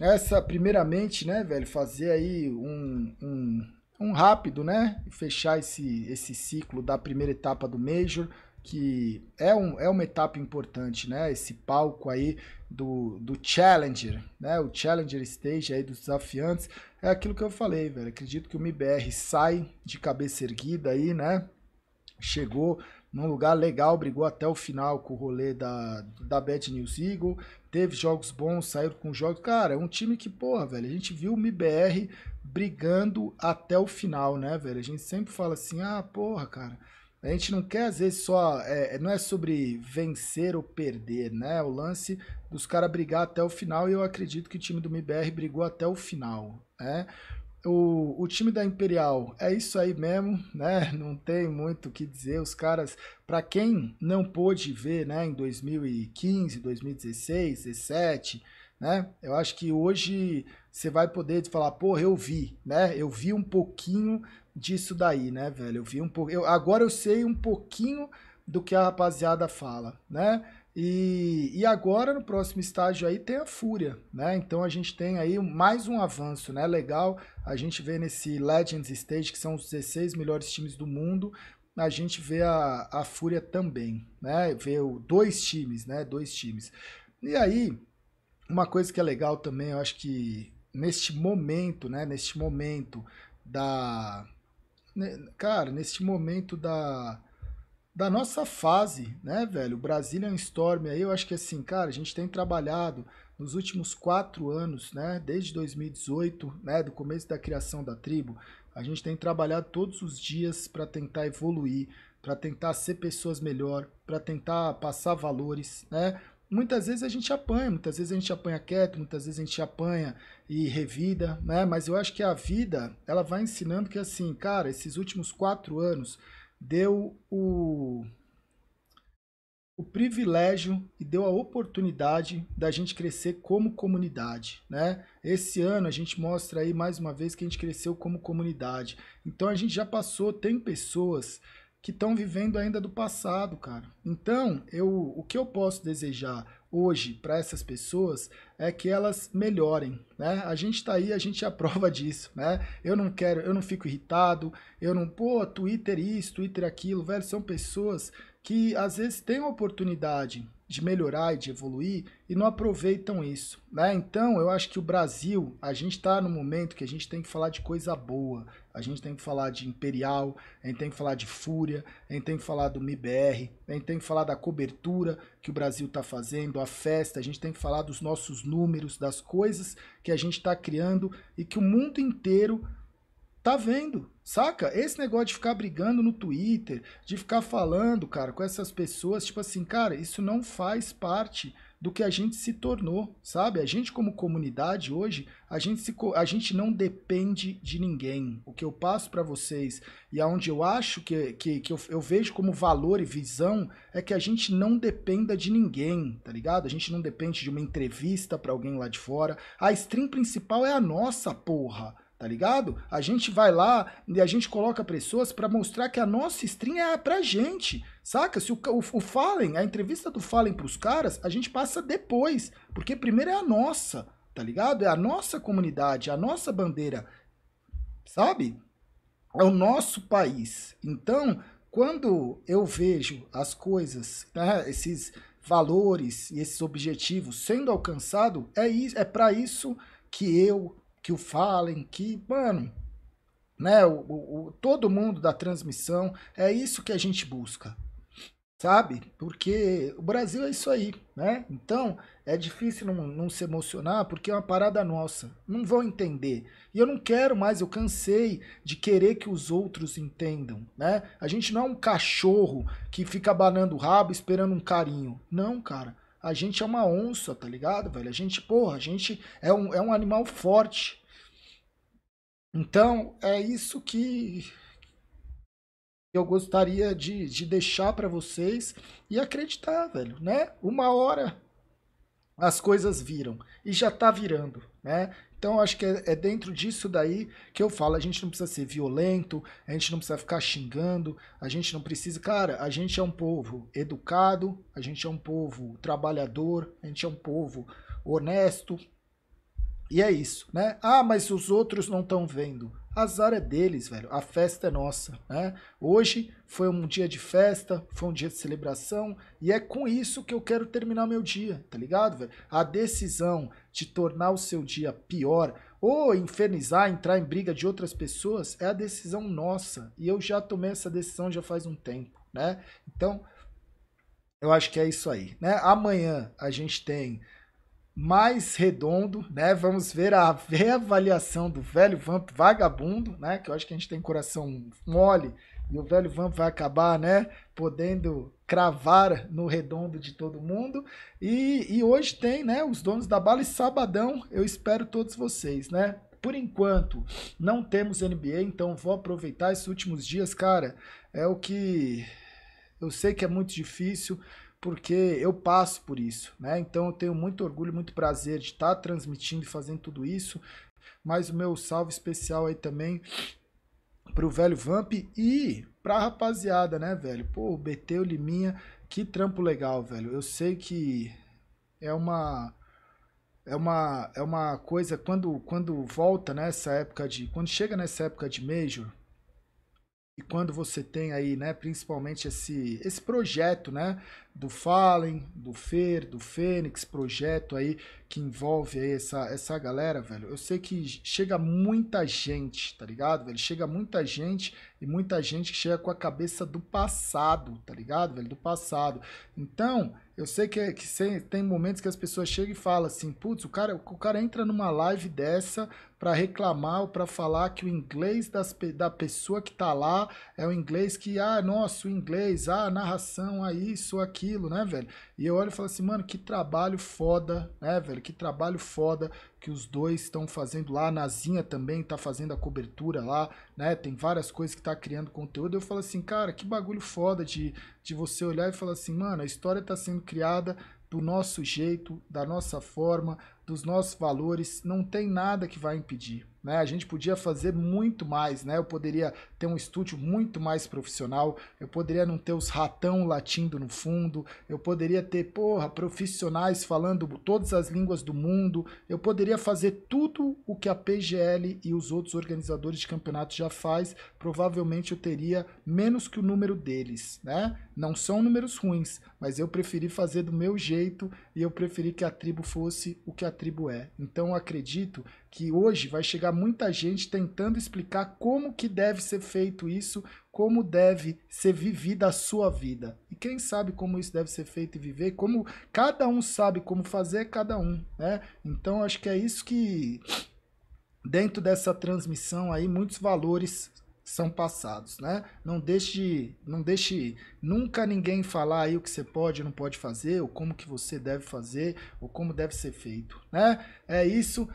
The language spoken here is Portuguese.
essa, primeiramente, né, velho, fazer aí um, um, um rápido, né, fechar esse, esse ciclo da primeira etapa do Major, que é, um, é uma etapa importante, né, esse palco aí do, do Challenger, né, o Challenger Stage aí dos desafiantes, é aquilo que eu falei, velho, acredito que o MBR sai de cabeça erguida aí, né, chegou num lugar legal, brigou até o final com o rolê da, da Bad News Eagle, teve jogos bons, saiu com jogos. Cara, é um time que, porra, velho, a gente viu o MBR brigando até o final, né, velho? A gente sempre fala assim, ah, porra, cara. A gente não quer, às vezes, só. É, é não é sobre vencer ou perder, né? É o lance dos caras brigar até o final, e eu acredito que o time do MBR brigou até o final, né? o, o time da Imperial é isso aí mesmo, né? Não tem muito o que dizer. Os caras, para quem não pôde ver, né, em 2015, 2016, 17, né? Eu acho que hoje você vai poder falar, porra, eu vi, né? Eu vi um pouquinho disso daí, né, velho? Eu vi um pouco. agora eu sei um pouquinho do que a rapaziada fala, né? E, e agora, no próximo estágio aí, tem a Fúria, né? Então a gente tem aí mais um avanço, né? Legal, a gente vê nesse Legends Stage, que são os 16 melhores times do mundo, a gente vê a, a Fúria também, né? Vê o, dois times, né? Dois times. E aí, uma coisa que é legal também, eu acho que neste momento, né? Neste momento da... Né? Cara, neste momento da da nossa fase, né, velho? Brazilian é Storm aí, eu acho que assim, cara, a gente tem trabalhado nos últimos quatro anos, né, desde 2018, né, do começo da criação da tribo, a gente tem trabalhado todos os dias para tentar evoluir, para tentar ser pessoas melhor, para tentar passar valores, né? Muitas vezes a gente apanha, muitas vezes a gente apanha quieto, muitas vezes a gente apanha e revida, né? Mas eu acho que a vida, ela vai ensinando que assim, cara, esses últimos quatro anos deu o, o privilégio e deu a oportunidade da gente crescer como comunidade, né? Esse ano a gente mostra aí mais uma vez que a gente cresceu como comunidade. Então a gente já passou, tem pessoas que estão vivendo ainda do passado, cara. Então, eu, o que eu posso desejar? hoje para essas pessoas é que elas melhorem, né? A gente está aí, a gente é a prova disso, né? Eu não quero, eu não fico irritado, eu não, pô, Twitter isso, Twitter aquilo, velho, são pessoas que às vezes têm oportunidade, de melhorar e de evoluir e não aproveitam isso, né? Então eu acho que o Brasil, a gente está no momento que a gente tem que falar de coisa boa, a gente tem que falar de Imperial, a gente tem que falar de Fúria, a gente tem que falar do MIBR, a gente tem que falar da cobertura que o Brasil está fazendo, a festa, a gente tem que falar dos nossos números, das coisas que a gente está criando e que o mundo inteiro tá vendo, saca? Esse negócio de ficar brigando no Twitter, de ficar falando, cara, com essas pessoas, tipo assim, cara, isso não faz parte do que a gente se tornou, sabe? A gente como comunidade hoje, a gente se a gente não depende de ninguém. O que eu passo para vocês e aonde eu acho que, que, que eu, eu vejo como valor e visão é que a gente não dependa de ninguém, tá ligado? A gente não depende de uma entrevista para alguém lá de fora. A stream principal é a nossa, porra tá ligado? A gente vai lá e a gente coloca pessoas para mostrar que a nossa stream é pra gente, saca? Se o, o, o Fallen, a entrevista do Fallen pros caras, a gente passa depois, porque primeiro é a nossa, tá ligado? É a nossa comunidade, a nossa bandeira, sabe? É o nosso país. Então, quando eu vejo as coisas, né, esses valores e esses objetivos sendo alcançados, é, é para isso que eu que o falem que, mano, né, o, o, todo mundo da transmissão, é isso que a gente busca, sabe? Porque o Brasil é isso aí, né? Então, é difícil não, não se emocionar porque é uma parada nossa, não vão entender. E eu não quero mais, eu cansei de querer que os outros entendam, né? A gente não é um cachorro que fica abanando o rabo esperando um carinho. Não, cara. A gente é uma onça, tá ligado, velho? A gente, porra, a gente é um, é um animal forte. Então, é isso que eu gostaria de, de deixar para vocês e acreditar, velho, né? Uma hora as coisas viram e já tá virando, né? Então, acho que é, é, dentro disso daí que eu falo: a gente não precisa ser violento, a gente não precisa ficar xingando, a gente não precisa. Cara, a gente é um povo educado, a gente é um povo trabalhador, a gente é um povo honesto. E é isso, né? Ah, mas os outros não estão vendo azar é deles, velho. A festa é nossa, né? Hoje foi um dia de festa, foi um dia de celebração e é com isso que eu quero terminar meu dia, tá ligado, velho? A decisão de tornar o seu dia pior ou infernizar, entrar em briga de outras pessoas é a decisão nossa e eu já tomei essa decisão já faz um tempo, né? Então, eu acho que é isso aí, né? Amanhã a gente tem mais redondo, né? Vamos ver a reavaliação do velho Vamp vagabundo, né? Que eu acho que a gente tem coração mole e o velho Vamp vai acabar, né? Podendo cravar no redondo de todo mundo. E, e hoje tem, né? Os donos da bala e sabadão eu espero todos vocês, né? Por enquanto, não temos NBA, então vou aproveitar esses últimos dias, cara. É o que eu sei que é muito difícil, porque eu passo por isso, né? Então eu tenho muito orgulho, muito prazer de estar tá transmitindo e fazendo tudo isso. Mas o meu salve especial aí também pro velho Vamp e pra rapaziada, né, velho? Pô, o BT, o Liminha, que trampo legal, velho. Eu sei que é uma é uma é uma coisa quando quando volta nessa época de quando chega nessa época de major e quando você tem aí, né, principalmente esse esse projeto, né, do Fallen, do Fer, do Fênix, projeto aí que envolve aí essa, essa galera, velho. Eu sei que chega muita gente, tá ligado, velho? Chega muita gente e muita gente que chega com a cabeça do passado, tá ligado, velho? Do passado. Então, eu sei que, que tem momentos que as pessoas chegam e falam assim, putz, o cara, o cara entra numa live dessa para reclamar ou para falar que o inglês das, da pessoa que tá lá é o inglês que, ah, nossa, o inglês, ah, narração, ah, isso, aqui aquilo, né, velho? E eu olho e falo assim, mano, que trabalho foda, né, velho? Que trabalho foda que os dois estão fazendo lá. A Nazinha também tá fazendo a cobertura lá, né? Tem várias coisas que tá criando conteúdo. Eu falo assim, cara, que bagulho foda de, de você olhar e falar assim, mano, a história tá sendo criada do nosso jeito, da nossa forma, dos nossos valores. Não tem nada que vai impedir né? A gente podia fazer muito mais, né? Eu poderia ter um estúdio muito mais profissional, eu poderia não ter os ratão latindo no fundo, eu poderia ter, porra, profissionais falando todas as línguas do mundo, eu poderia fazer tudo o que a PGL e os outros organizadores de campeonato já faz, provavelmente eu teria menos que o número deles, né? Não são números ruins, mas eu preferi fazer do meu jeito e eu preferi que a tribo fosse o que a tribo é. Então acredito que hoje vai chegar muita gente tentando explicar como que deve ser feito isso, como deve ser vivida a sua vida. E quem sabe como isso deve ser feito e viver, como cada um sabe como fazer, cada um, né? Então acho que é isso que dentro dessa transmissão aí muitos valores são passados, né? Não deixe, não deixe nunca ninguém falar aí o que você pode e não pode fazer, ou como que você deve fazer, ou como deve ser feito, né? É isso.